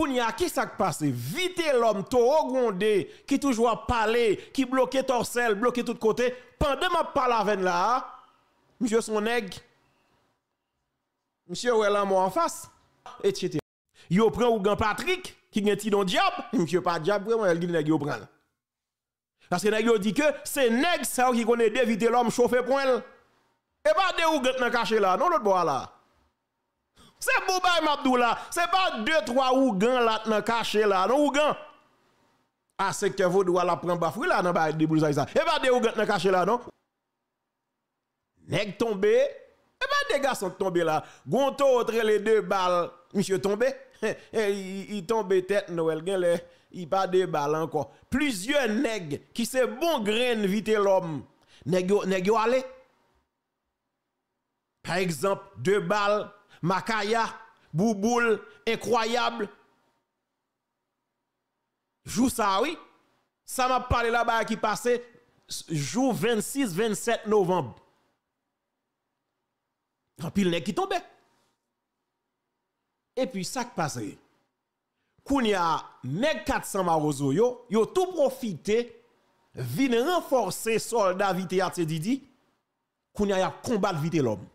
Kounia, qui s'est passé? Vite l'homme, Toro Gondé, qui toujours a parlé, qui bloquait torsel, bloquait tout côté. Pendant ma parle avec là, monsieur son nègre, monsieur là, moi en face, etc. Yo prend grand Patrick, qui est un diable, monsieur pas diable, vraiment, elle dit nègre, yo prend. Parce que nègre dit que c'est nègre ça qui connaît vite l'homme chauffé pour elle. Et pas de ou n'a caché là, non l'autre bois là. C'est Boubaï Mabdoula. C'est pas deux, trois ougans là, dans caché là, non ah, c'est que vous devez la prendre là, dans bah, des ça. Et pas des ougans dans caché là, non. Nèg tombé. Et pas des sont tombés là. Gonto entre les deux balles, monsieur tombé. Il tombe tête Noël, il pas de balles encore. Plusieurs nègres qui se bon grain vite l'homme. Nèg yo allé. Par exemple, deux balles Makaya, Bouboul, incroyable. Jou ça, oui. Ça m'a parlé là-bas qui passait Jou 26-27 novembre. En pile qui tombait. Et puis ça qui passait. Kounia, a 400 marozo yo, yo tout profité, vin renforcer soldat vite à Didi. y a combat vite l'homme.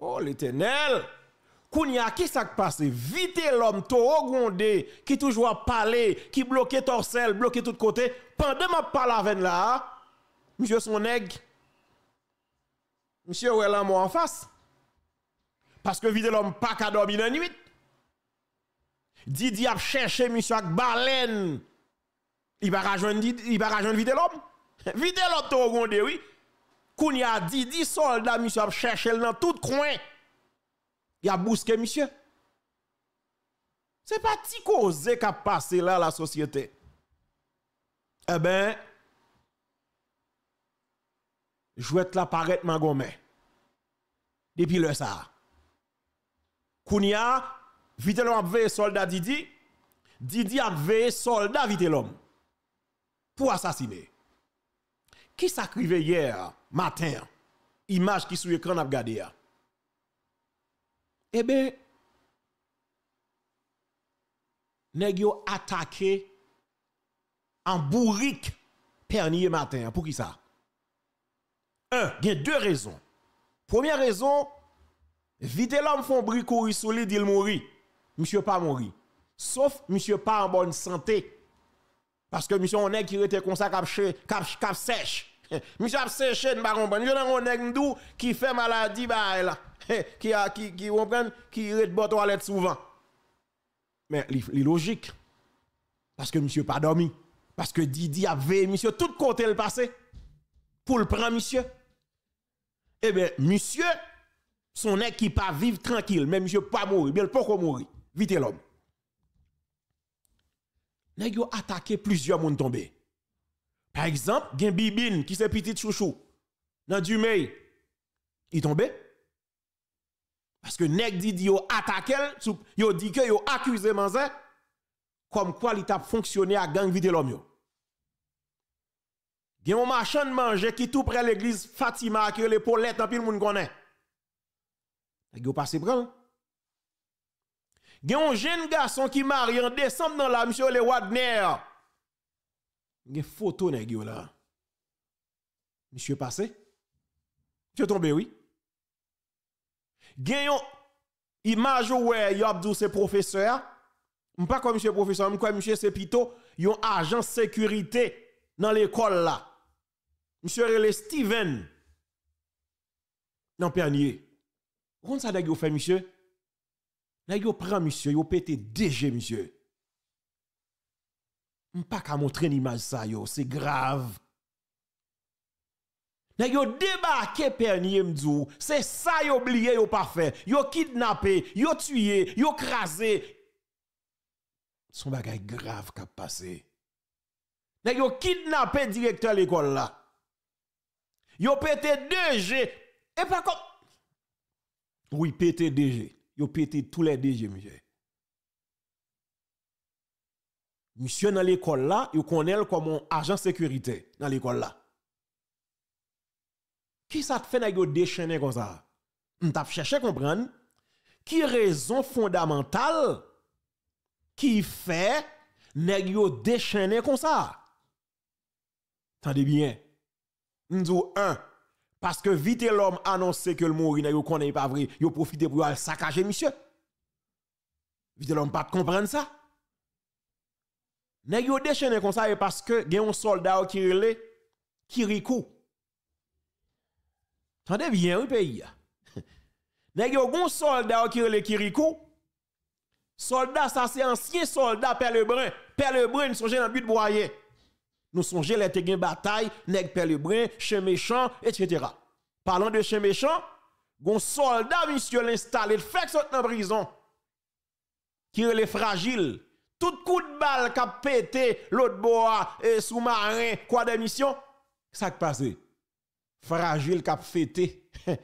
Oh l'éternel! Kounia, qui s'est passé? Vite l'homme, au Gondé, qui toujours a parlé, qui bloquait torsel, bloquait tout côté. Pendant ma parle avec là, monsieur son nègre, monsieur ouais là, moi en face. Parce que vite l'homme, pas qu'à dormir la nuit. Didi a cherché monsieur avec baleine. Il va rejoindre vite l'homme. Vite l'homme, au Gondé, oui. Koun Didi, soldat, monsieur, a cherché dans tout coin. Il a bousqué, monsieur. C'est pas ti cause qui a là, la société. Eh ben, jouet la parette ma Depuis le ça. Kounia, vite l'homme a soldat Didi. Didi a veillé soldat vite l'homme. Pour assassiner. Qui s'acrivait hier matin? Image qui sur l'écran a hein. Eh bien, nèg yo attaqué en bourrique pernier matin. Hein. Pour qui ça? Un, il y a deux raisons. Première raison, vite l'homme font bricouri solide, il mourit. Monsieur pas mourir. Sauf monsieur pas en bonne santé. Parce que monsieur on est qui était comme ça cap cap sèche. Monsieur a séché ne pas comprendre. Je n'ai un mdou qui fait maladie bah là. Qui a qui qui comprend qui toilette souvent. Mais est logique. Parce que monsieur pas dormi. Parce que Didi a veillé monsieur tout côté le passé pour le prendre monsieur. Eh bien monsieur son nèg qui pas vivre tranquille, mais monsieur pas mourir, bien le pas mourir. Vite l'homme nèg yo attaqué plusieurs monde tombé. Par exemple, gen Bibine qui c'est petit chouchou dans Dumey. Il tombé parce que nèg dit yo attaqué yo dit que yo accusé Manzin comme quoi il t'a fonctionné à gang vide l'homme yo. Gen un marchand de manger qui tout près l'église Fatima qui les Paulette en pile monde connaît. Nèg yo passé prend il y un jeune garçon qui marié en décembre dans la monsieur le Wadner. Il y a une photo nèg là. Monsieur passé. Monsieur tombé oui. Il y une image où il Abdou c'est professeur. pas comme monsieur professeur, je comme monsieur c'est plutôt yon agent sécurité dans l'école là. Monsieur le Steven. Non, Pernier. Comment ça d'ailleurs fait monsieur Là, yo prend monsieur, yo pété DG monsieur. Pas ka montrer l'image ça yo, c'est grave. Là, yo débarqué pernier m'dou, c'est ça yo oublié yo pas fait. Yo kidnappé, yo tué, yo crasé. Son bagay grave qu'a passé. Là, yo kidnappé directeur l'école là. Yo pété DG et pas comme Oui, pété DG ils ont pété tous les déjeuners, monsieur. Monsieur dans l'école là, il connaît comme un agent sécurité dans l'école là. Qui ça te fait n'a déchaîner comme ça? On t'a cherché comprendre qui raison fondamentale qui fait n'a déchaîner comme ça. Tendez bien. Nous un parce que vite l'homme annonçait que le mourir, il connaît pas vrai, il profité pour le saccager monsieur. Vite l'homme pas comprendre ça. Il a déchaîné comme ça parce que a un soldat qui qui Kirikou. Tendez bien oui pays. y a un soldat qui le Kirikou. Soldat ça c'est ancien soldat Père Lebrun. Père Lebrun songeait dans but broyer. Nous songeons les te bataille, nèg brin, chien méchant, etc. Parlons de chien méchant, gon soldat, monsieur, l'installe, le fait soit en prison. Qui est fragile. Tout coup de balle qui a pété l'autre bois, et sous-marin, quoi d'émission. Ça qui passe. Fragile qui a fêté.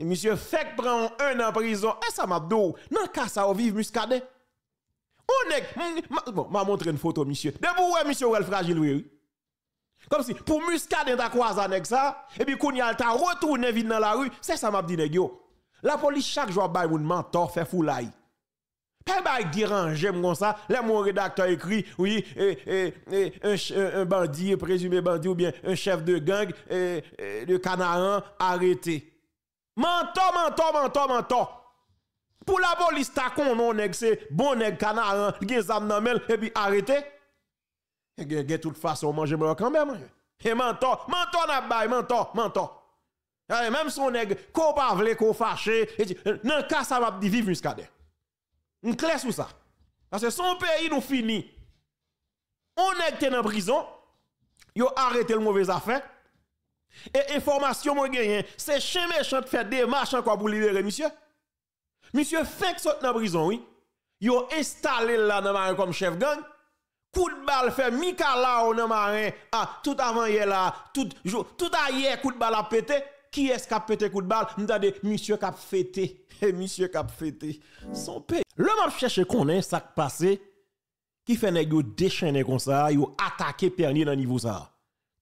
monsieur, fait prend un en prison. Et ça m'a Dans le cas, ça vive muscadet. On est. Bon, m'a montré une photo, monsieur. De monsieur, ou fragile, oui. oui. Comme si pour muscade ta croise avec ça et puis qu'on y a ta retourné vite dans la rue, c'est ça m'a dit yo. La police chaque jour bail moun mentor fait foulaille. Pas bail déranger comme ça, les mon rédacteur écrit oui un, bandit présumé bandit ou bien un chef de gang de Canaan arrêté. Mentor mentor mentor mentor. Pour la police ta kon, non nèg c'est bon nèg Canaan, qui est et puis arrêté de toute façon, manger blanc quand même. Hein. Et menton, menton n'a pas, menton, menton. Eh, même son nègre, qu'on parle, qu'on fâché, euh, non, cas ça va dit muscadet. Une clé sous ça. Parce que son pays nous finit. On est en prison, yo arrêté le mauvais affaire. Et information mon gagné, hein, c'est chien méchant de faire des marches pour libérer monsieur. Monsieur fait que saute dans prison, oui. ont installé là dans comme chef gang coup de balle fait Mikala on en marin ah tout avant hier là tout jour tout hier coup de balle a pété qui est-ce qui a pété coup de balle monsieur qui a fêté et eh, monsieur qui a fêté son pays le m'a cherche connaît ça qui passé qui fait des yo déchaîner comme ça yo attaquer pernier dans niveau ça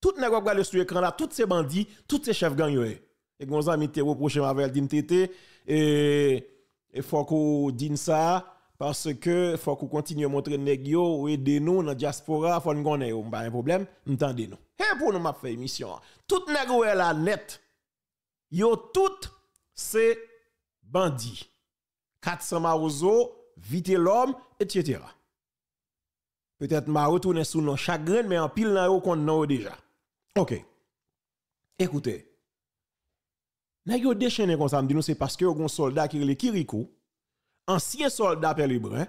tout nèg le sur l'écran, là tous ces bandits tous ces chefs gang yo et gonzami te reproche ma vel dit tété et il faut qu'on dise ça parce que faut qu'on continue à montrer que ou aider nous dans diaspora faut nous connaître pas un problème entendez nous et pour nous faire fait émission tout négro est là net yo tout c'est bandit 400 marozo vite l'homme etc. peut-être m'a retourner sous nos chagrin, mais en pile nan yo qu'on déjà OK écoutez négio yo déchaîné comme ça me dit nous c'est parce que un soldat qui est Kirikou ancien soldat père Pellebrun, hein?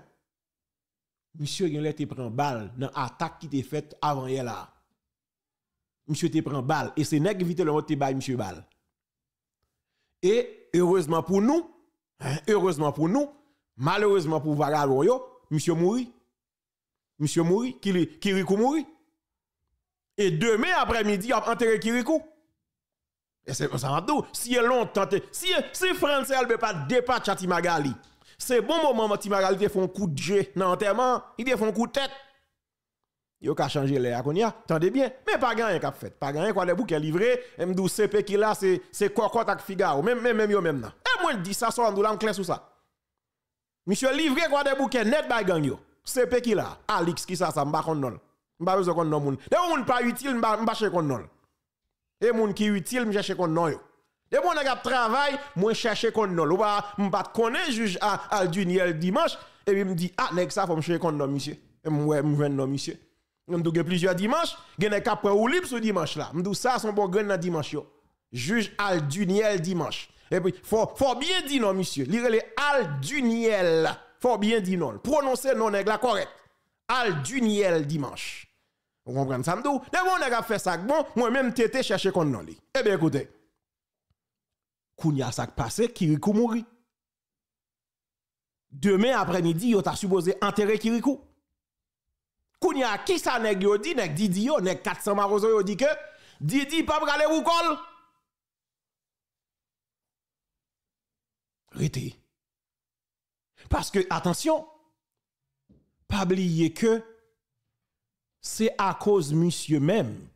monsieur Genlet te prend balle dans l'attaque qui était faite avant hier là. Monsieur te prend balle et c'est nèg vite le mot te baille, monsieur balle. Et heureusement pour nous, hein, heureusement pour nous, malheureusement pour Vagaloyo, monsieur mouri. Monsieur mouri, Kirikou mouri. Et demain après-midi, a enterré Kirikou. Et c'est ça, si longtemps, si, si français ne peut pas dépasser Chati Magali, c'est bon moment, Matimaral fait font coup de jeu dans l'enterrement, il fait font coup de tête. Yo ka changer les akonia, tendez bien, mais pas gagné qu'a fait, pas gagné quoi les bouquets livrés, M12 CP qui là c'est c'est Cocotte avec Figaro, même même même yo même là. Et moi je dis ça sans douleur clair sur ça. Monsieur livré quoi des bouquets net by gang yo. CP qui là, Alex qui ça ça m'ba konnol. M'ba besoin konnol moun. Des moun pas utile m'ba m'ba chez Et moun qui utile m'cherche konnol yo. De mon agap travail, moi chercher kon non, ou pas, m'bat koné juge à Alduniel dimanche et puis me dit ah nèg ça faut me chercher qu'on non monsieur. Et moi me non monsieur. M'dou gen plusieurs dimanches, gen vais ou libre ce dimanche là. M'dou ça son bon gen na dimanche yo. Juge Alduniel dimanche. Et puis faut faut bien dire non monsieur. Lire les Alduniel. Faut bien dire non. Prononcer non nèg la correct. Alduniel dimanche. Vous comprenez ça m'dou? De mon agap fait ça bon, moi même tete chercher kon non Eh bien écoutez Kounia ça passé, Kirikou mourit. Demain après-midi, yo t'a supposé enterrer Kirikou. Kounia qui sa nèg yo dit, nèg Didi yo, nèg 400 marozo yo dit que Didi pas aller ou Rete. Parce que, attention, pas oublier que c'est à cause monsieur même,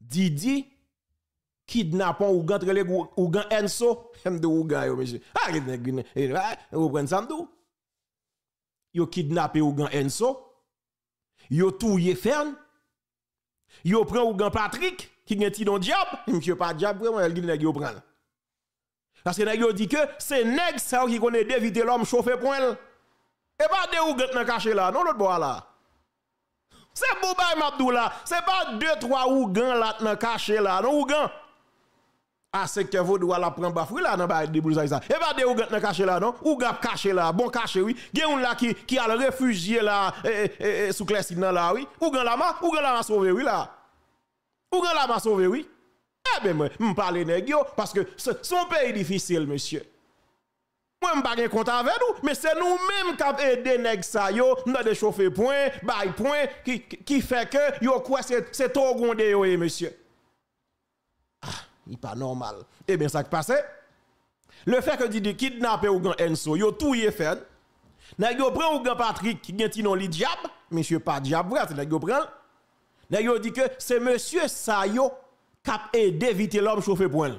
Didi, kidnappant ou gantre les ou gant enso m de ou gant yo monsieur ah vous ou ça samdou. yo kidnappé ou gant enso yo touye fern yo prend ou gant patrick qui gen ti don diable monsieur pas diable vraiment elle nèg yo prend parce que nèg yo dit que c'est nèg ça qui connaît d'éviter l'homme chauffé pour elle et pas de ou gant nan caché là non l'autre bois là c'est Boubaï Mabdoula, c'est pas deux trois gant là nan caché là, non gant à ah, que vous doit la prendre bafoué là bah, eh bah, dans ba débouler ça et pas de ou gant caché là non ou gap caché là bon caché oui gen là qui qui eh, eh, a le réfugié là sous classine là oui ou gant la ma ou gant la ma sauver oui là ou gant la ma sauver oui eh ben moi m'm parler nèg yo parce que son pays difficile monsieur moi me pas gen compte avec nous mais c'est nous-mêmes qui avons aidé nèg ça yo dans m'm des chauffer point bail point qui qui fait que yo quoi c'est c'est trop gondé yo monsieur n'est pas normal. Eh bien, ça qui passait. le fait que Didi kidnapper ou Enso, yo tout y fait. N'a yo pren ou Patrick qui gen non li diable, monsieur pas diab vrai, n'a yo pren. N'a yo dit que c'est monsieur Sayo qui cap aider éviter l'homme chauffer point.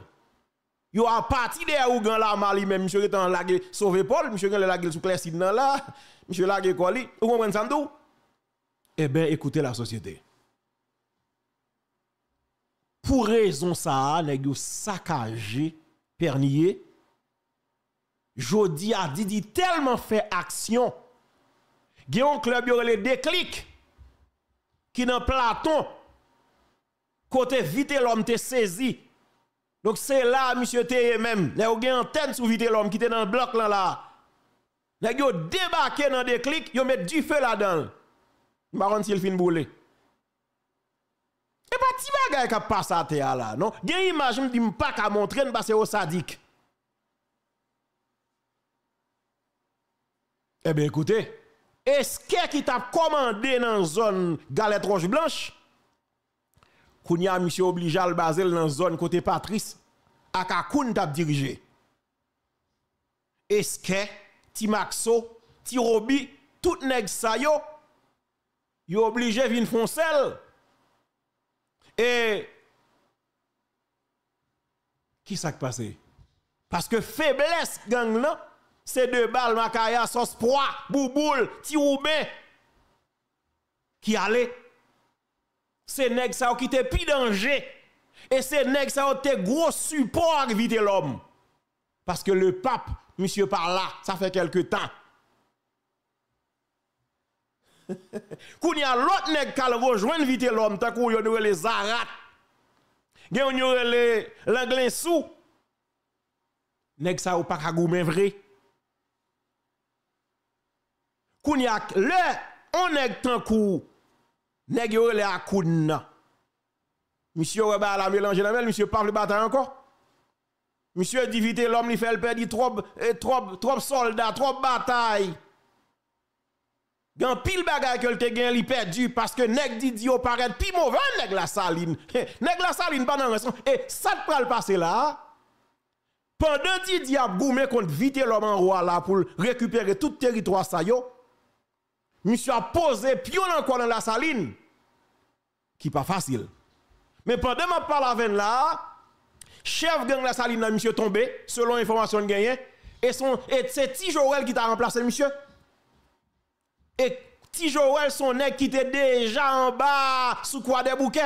Yo a parti de ou gan la mali même monsieur est en lagué sauver Paul, monsieur gan lagué sous clair nan là, monsieur lagué Coli, ou comprenez ça Eh bien, écoutez la société pour raison ça, les yo saccagé Pernier. Jodi a dit tellement fait action. un club yo le déclic qui dans Platon côté vite l'homme te saisi. Donc c'est là monsieur te même, les yo gen antenne sous vite l'homme qui était dans le bloc là là. Les yo débarqué dans déclic, yo met du feu là-dedans. Baron le fin brûler. Eh ben, Et pas ti bagay qui passe à terre là, non? Gen image me m'a pas qu'à montrer ne passer au sadique. Eh bien écoutez, est-ce qui t'a commandé dans zone galette roche blanche Kounia monsieur obligé à le baser dans zone côté Patrice à Kakoun t'a dirigé. Est-ce que ti Maxo, ti Robi, tout nèg sa yo yo obligé vin foncer? Et qui s'est passé Parce que faiblesse gang là, c'est deux balles Makaya sauce poids, bouboule, qui allait c'est nèg ça qui était plus danger et c'est nèg ça qui était gros support à l'homme parce que le pape monsieur par là ça fait quelque temps quand y a l'autre nèg qui rejoint vite l'homme, tant qu'on y les zarat. Gen on y les l'anglais sous. Nèg ça ou pas ka goumen vrai. Quand a le on nèg tant kou, nèg y les nan. Monsieur Reba la mélange la mel, monsieur parle bataille encore. Monsieur dit l'homme, il fait le perdre eh, trop trop trop soldats, trop bataille. Gan pile bagay que te gen li perdu parce que nèg Di paraît pi mauvais nèg la saline. nèg la saline pendant raison et ça te pral passer là. Pendant Didi a goumé contre vite l'homme en roi là pour récupérer tout territoire ça yo. Monsieur a posé pion encore dans la saline qui pas facile. Mais pendant ma la avec là, chef gang la saline nan monsieur tombé selon information gagné et son et c'est Tijorel qui t'a remplacé monsieur. Et Ti Joël, son nez qui était déjà en bas sous quoi des bouquets.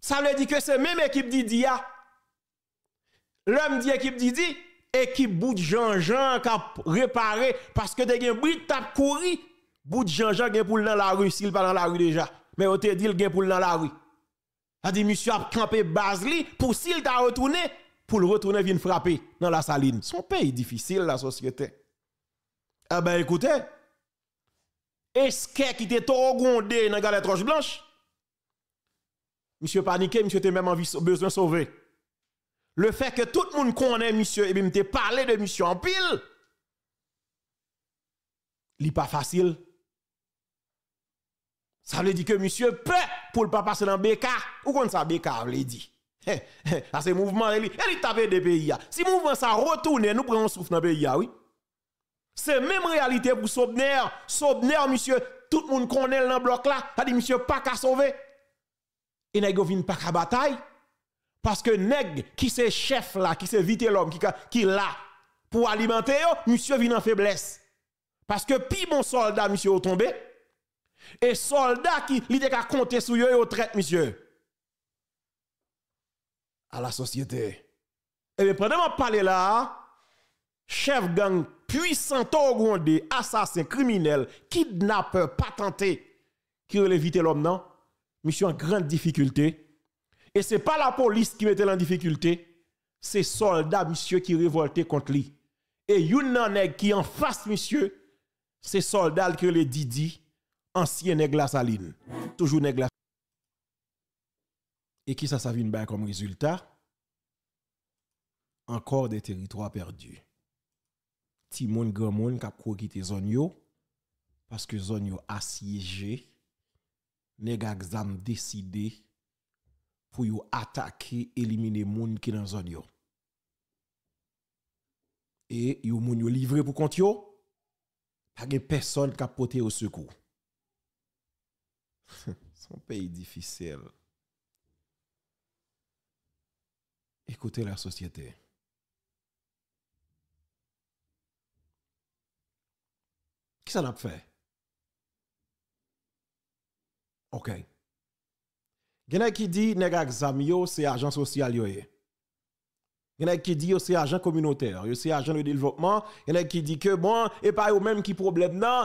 Ça veut dire que c'est même équipe Didier. Hein. L'homme dit équipe Didi, équipe bout de Jean-Jean qui a réparé parce que des un bruit tap couru. Bout de Jean-Jean qui dans la rue, s'il pas dans la rue déjà. Mais on te dit le pour dans la rue. A dit monsieur a campé Basli pour s'il t'a retourné, pour le retourner vient frapper dans la saline. Son pays difficile la société. Ah ben écoutez, est-ce qu'il était trop gondé dans la galette roche blanche? Monsieur paniqué, monsieur était même en besoin de sauver. Le fait que tout le monde connaît monsieur et eh bien m'était parlé de monsieur en pile, n'est pas facile. Ça veut dire que monsieur peut pour ne pas passer dans BK. Ou comme ça, BK, dit ça c'est mouvement, il tape des pays. Hein. Si mouvement ça retourne, nous prenons souffle dans le pays, hein, oui. C'est même réalité pour Sobner. Sobner, monsieur, tout le monde connaît dans le bloc là. T'as dit, monsieur, pas qu'à sauver. Et n'a pas qu'à bataille. Parce que nèg qui c'est chef là, qui c'est vite l'homme, qui, qui là, pour alimenter, monsieur vient en faiblesse. Parce que pi mon soldat, monsieur, tombé. Et soldat qui, l'idée qu'à compter sur yo, yo traite, monsieur. À la société. Et eh bien, pendant que je parle là, chef gang puissant torgonde, assassin, criminel, kidnappeur, patenté, qui veut éviter l'homme, non? Monsieur en grande difficulté. Et c'est pas la police qui mettait en difficulté, c'est soldats, monsieur, qui révoltaient contre lui. Et nèg qui en face, monsieur, c'est soldats que les Didi, ancien nèg saline. Toujours nèg Et qui ça, ça vient comme résultat? Encore des territoires perdus petit monde, grand monde qui a profité de parce que zone yo assiégé, les gars ont décidé pour attaquer, éliminer les gens qui sont dans zone. Et yo moun yo livré pour compte yo, n'y a personne qui a porté au secours. un pays difficile. Écoutez la société. ça n'a pas fait? Ok. Quelqu'un qui dit, pas examio, c'est agent social yoye. Eh. Quelqu'un qui dit, c'est agent communautaire, c'est agent de développement. quelqu'un qui dit que bon, et pas eux même qui problème, non?